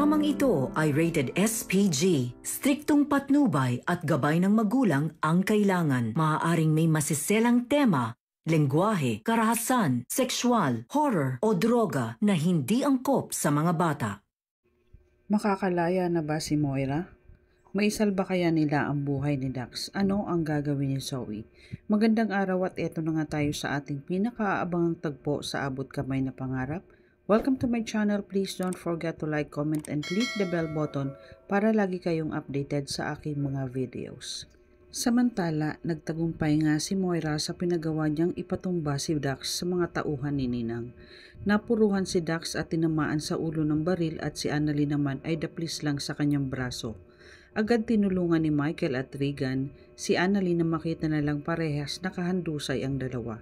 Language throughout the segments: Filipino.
Programang ito ay rated SPG. Striktong patnubay at gabay ng magulang ang kailangan. Maaaring may masiselang tema lengguwahe, karahasan, sexual, horror o droga na hindi angkop sa mga bata. Makakalaya na ba si Moira? Maisalba kaya nila ang buhay ni Dax? Ano ang gagawin ni Zoe? Magandang araw at eto na nga tayo sa ating pinakaabangang tagpo sa abot kamay na pangarap – Welcome to my channel. Please don't forget to like, comment, and click the bell button para lagi kayong updated sa aking mga videos. Samantala, nagtagumpay nga si Moira sa pinagawa niyang ipatumba si Dax sa mga tauhan ni Ninang. Napuruhan si Dax at tinamaan sa ulo ng baril at si Annalie naman ay daplis lang sa kanyang braso. Agad tinulungan ni Michael at Regan si Annalie na makita na lang parehas nakahandusay ang dalawa.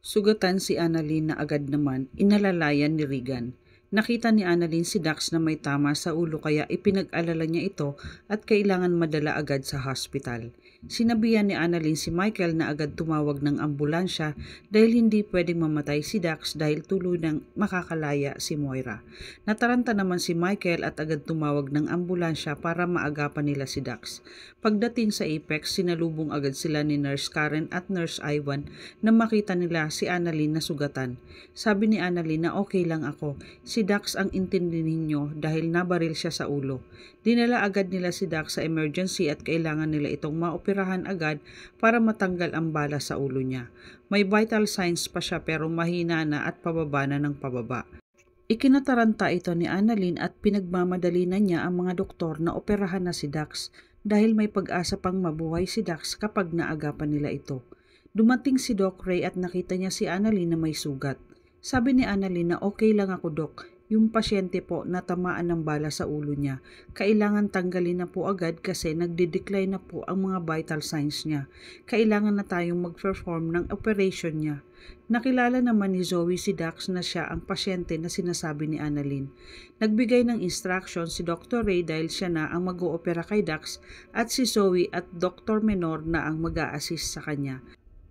Sugatan si Annalyn na agad naman inalalayan ni Regan. Nakita ni Annalyn si Dax na may tama sa ulo kaya ipinag-alala niya ito at kailangan madala agad sa hospital. Sinabihan ni Annalyn si Michael na agad tumawag ng ambulansya dahil hindi pwedeng mamatay si Dax dahil tuloy nang makakalaya si Moira. Nataranta naman si Michael at agad tumawag ng ambulansya para maagapan nila si Dax. Pagdating sa Apex, sinalubong agad sila ni Nurse Karen at Nurse Ivan na makita nila si Annalyn na sugatan. Sabi ni Annalyn na okay lang ako, si Dax ang intindihin ninyo dahil nabaril siya sa ulo. Dinala agad nila si Dax sa emergency at kailangan nila itong maoperahan operahan agad para matanggal ang bala sa ulo niya. May vital signs pa siya pero mahina na at pababa na ng pababa. Ikinataranta ito ni Annalyn at pinagmamadali na niya ang mga doktor na operahan na si Dax dahil may pag-asa pang mabuhay si Dax kapag naagapan nila ito. Dumating si Doc Ray at nakita niya si Annalyn na may sugat. Sabi ni Annalyn na okay lang ako Doc, yung pasyente po na tamaan ng bala sa ulo niya. Kailangan tanggalin na po agad kasi nagde-decline na po ang mga vital signs niya. Kailangan na tayong mag-perform ng operation niya. Nakilala naman ni Zoe si Dax na siya ang pasyente na sinasabi ni Annalyn. Nagbigay ng instruction si Dr. Ray dahil siya na ang mag-oopera kay Dax at si Zoe at Dr. Menor na ang mag-a-assist sa kanya.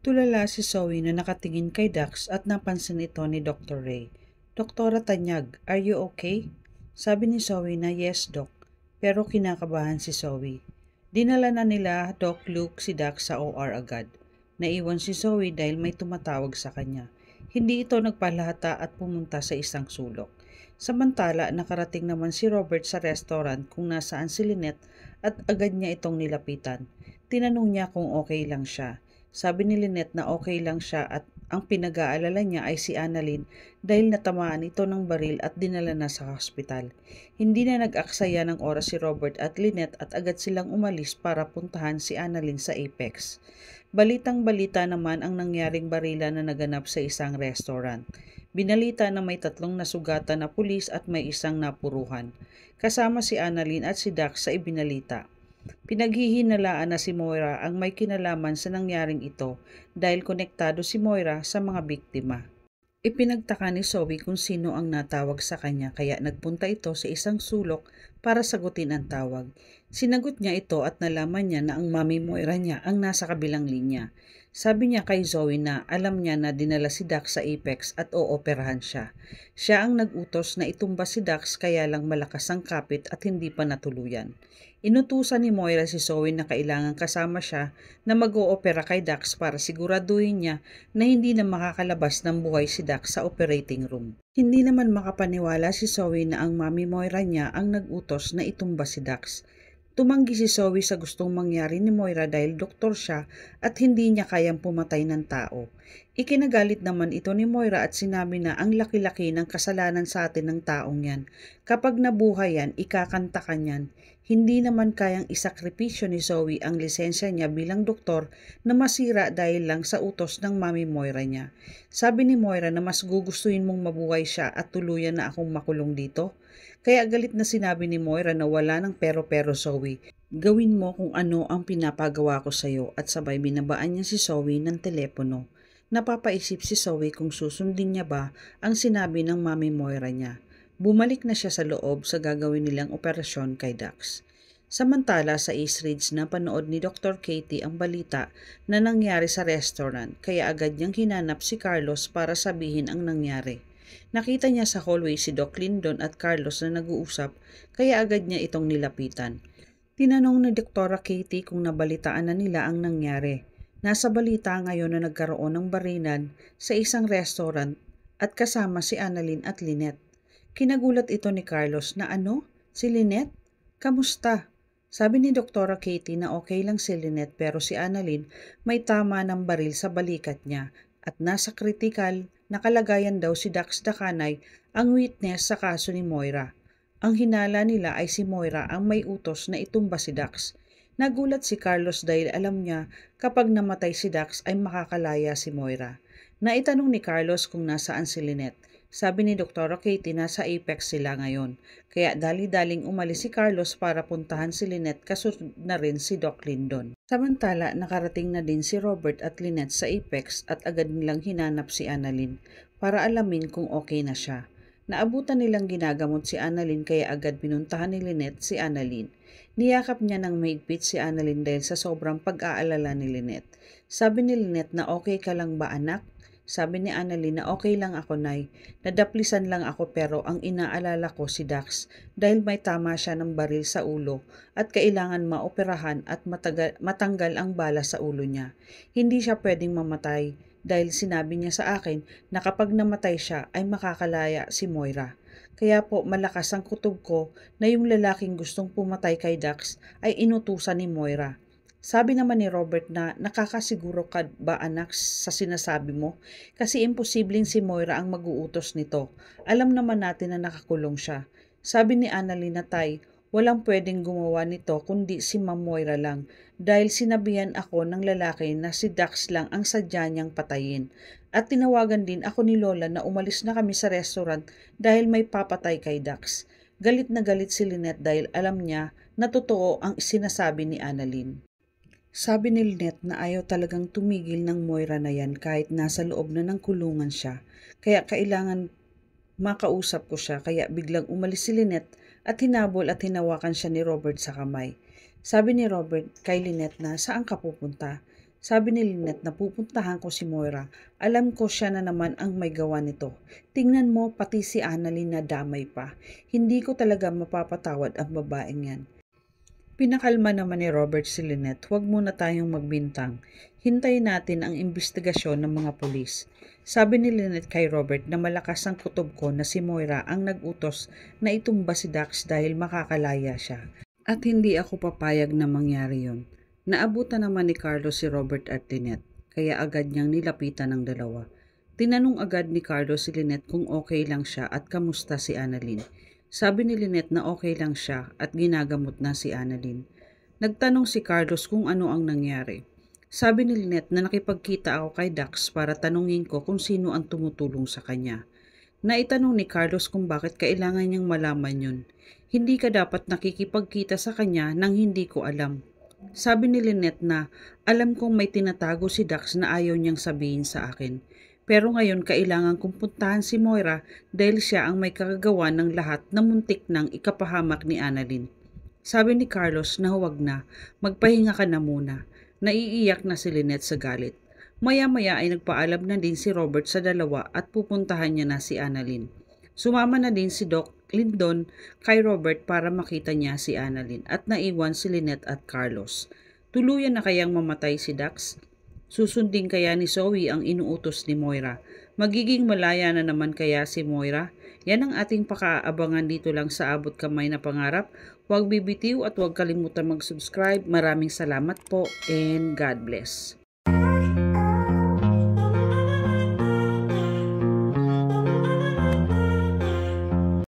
Tulala si Zoe na nakatingin kay Dax at napansin ito ni Dr. Ray. Doktora Tanyag, are you okay? Sabi ni Zoe na yes, Doc, pero kinakabahan si Zoe. Dinala na nila Doc Luke si Doc sa OR agad. Naiwan si Zoe dahil may tumatawag sa kanya. Hindi ito nagpalata at pumunta sa isang sulok. Samantala, nakarating naman si Robert sa restaurant kung nasaan si Lynette at agad niya itong nilapitan. Tinanong niya kung okay lang siya. Sabi ni Lynette na okay lang siya at ang pinag-aalala niya ay si Annalyn dahil natamaan ito ng baril at dinala na sa hospital. Hindi na nag-aksaya ng oras si Robert at Lynette at agad silang umalis para puntahan si Annalyn sa Apex. Balitang-balita naman ang nangyaring barila na naganap sa isang restaurant. Binalita na may tatlong nasugatan na pulis at may isang napuruhan. Kasama si Annalyn at si Dax sa ibinalita. Pinaghihinalaan na si Moira ang may kinalaman sa nangyaring ito dahil konektado si Moira sa mga biktima. Ipinagtaka ni Zoe kung sino ang natawag sa kanya kaya nagpunta ito sa isang sulok para sagutin ang tawag. Sinagot niya ito at nalaman niya na ang mami Moira niya ang nasa kabilang linya. Sabi niya kay Zoe na alam niya na dinala si Dax sa Apex at ooperahan siya. Siya ang nagutos na itumba si Dax kaya lang malakas ang kapit at hindi pa natuluyan. Inutusan ni Moira si Zoe na kailangan kasama siya na mag-oopera kay Dax para siguraduhin niya na hindi na makakalabas ng buhay si Dax sa operating room. Hindi naman makapaniwala si Zoe na ang mami Moira niya ang nagutos na itumba si Dax. Tumanggi si Zoe sa gustong mangyari ni Moira dahil doktor siya at hindi niya kayang pumatay ng tao. Ikinagalit naman ito ni Moira at sinabi na ang laki-laki ng kasalanan sa atin ng taong yan. Kapag nabuhay yan, ikakanta kanyan. Hindi naman kayang isakripisyo ni Zoe ang lisensya niya bilang doktor na masira dahil lang sa utos ng Mami Moira niya. Sabi ni Moira na mas gugustuhin mong mabuhay siya at tuluyan na akong makulong dito. Kaya galit na sinabi ni Moira na wala ng pero-pero Zoe. Gawin mo kung ano ang pinapagawa ko sa'yo at sabay binabaan niya si Zoe ng telepono. Napapaisip si Zoe kung susundin niya ba ang sinabi ng Mami Moira niya. Bumalik na siya sa loob sa gagawin nilang operasyon kay Dax. Samantala sa East Ridge na panood ni Dr. Katie ang balita na nangyari sa restaurant kaya agad niyang hinanap si Carlos para sabihin ang nangyari. Nakita niya sa hallway si Doc Lindon at Carlos na nag-uusap kaya agad niya itong nilapitan. Tinanong ni Dr. Katie kung nabalitaan na nila ang nangyari. Nasa balita ngayon na nagkaroon ng barinan sa isang restaurant at kasama si Annalyn at Lynette. Kinagulat ito ni Carlos na ano? Si Lynette? Kamusta? Sabi ni Doktora Katie na okay lang si Lynette pero si Annalyn may tama ng baril sa balikat niya at nasa kritikal na kalagayan daw si Dax Dakanay ang witness sa kaso ni Moira. Ang hinala nila ay si Moira ang may utos na itumba si Dax. Nagulat si Carlos dahil alam niya kapag namatay si Dax ay makakalaya si Moira. Naitanong ni Carlos kung nasaan si Lynette. Sabi ni Dr. Katie na sa Apex sila ngayon. Kaya dali-daling umalis si Carlos para puntahan si Lynette kasunod na rin si Doc Lindon. Samantala, nakarating na din si Robert at Lynette sa Apex at agad nilang hinanap si Annalyn para alamin kung okay na siya. Naabutan nilang ginagamot si Annalyn kaya agad pinuntahan ni Lynette si Annalyn. Niyakap niya ng maigpit si Annalyn dahil sa sobrang pag-aalala ni Lynette. Sabi ni Lynette na okay ka lang ba anak? Sabi ni Annalyn na okay lang ako, Nay. Nadaplisan lang ako pero ang inaalala ko si Dax dahil may tama siya ng baril sa ulo at kailangan maoperahan at matagal, matanggal ang bala sa ulo niya. Hindi siya pwedeng mamatay dahil sinabi niya sa akin na kapag namatay siya ay makakalaya si Moira. Kaya po malakas ang kutob ko na yung lalaking gustong pumatay kay Dax ay inutusan ni Moira sabi naman ni Robert na nakakasiguro ka ba anak sa sinasabi mo kasi imposibleng si Moira ang mag-uutos nito. Alam naman natin na nakakulong siya. Sabi ni Annalyn na tay, walang pwedeng gumawa nito kundi si Ma'am Moira lang dahil sinabihan ako ng lalaki na si Dax lang ang sadya niyang patayin. At tinawagan din ako ni Lola na umalis na kami sa restaurant dahil may papatay kay Dax. Galit na galit si Lynette dahil alam niya na totoo ang sinasabi ni Annalyn. Sabi ni Lynette na ayaw talagang tumigil ng Moira na yan kahit nasa loob na ng kulungan siya. Kaya kailangan makausap ko siya kaya biglang umalis si Lynette at hinabol at hinawakan siya ni Robert sa kamay. Sabi ni Robert kay Lynette na saan ka pupunta? Sabi ni Lynette na pupuntahan ko si Moira. Alam ko siya na naman ang may gawa nito. Tingnan mo pati si Annalyn na damay pa. Hindi ko talaga mapapatawad ang babaeng yan. Pinakalma naman ni Robert si Lynette, huwag muna tayong magbintang. Hintayin natin ang imbestigasyon ng mga pulis. Sabi ni Lynette kay Robert na malakas ang kutob ko na si Moira ang nagutos na itumba si Dax dahil makakalaya siya. At hindi ako papayag na mangyari yon. Naabutan naman ni Carlos si Robert at Lynette, kaya agad niyang nilapitan ang dalawa. Tinanong agad ni Carlos si Lynette kung okay lang siya at kamusta si Annalyn. Sabi ni Lynette na okay lang siya at ginagamot na si Annalyn. Nagtanong si Carlos kung ano ang nangyari. Sabi ni Lynette na nakipagkita ako kay Dax para tanungin ko kung sino ang tumutulong sa kanya. Naitanong ni Carlos kung bakit kailangan niyang malaman yun. Hindi ka dapat nakikipagkita sa kanya nang hindi ko alam. Sabi ni Lynette na alam kong may tinatago si Dax na ayaw niyang sabihin sa akin. Pero ngayon kailangan kong puntahan si Moira dahil siya ang may kagagawa ng lahat na muntik ng ikapahamak ni Annalyn. Sabi ni Carlos na huwag na, magpahinga ka na muna. Naiiyak na si Lynette sa galit. Maya-maya ay nagpaalam na din si Robert sa dalawa at pupuntahan niya na si Annalyn. Sumama na din si Doc Lindon kay Robert para makita niya si Annalyn at naiwan si Lynette at Carlos. Tuluyan na kayang mamatay si Dax? Susundin kaya ni Zoe ang inuutos ni Moira? Magiging malaya na naman kaya si Moira? Yan ang ating pakaabangan dito lang sa Abot Kamay na Pangarap. Huwag bibitiw at huwag kalimutan mag-subscribe. Maraming salamat po and God bless.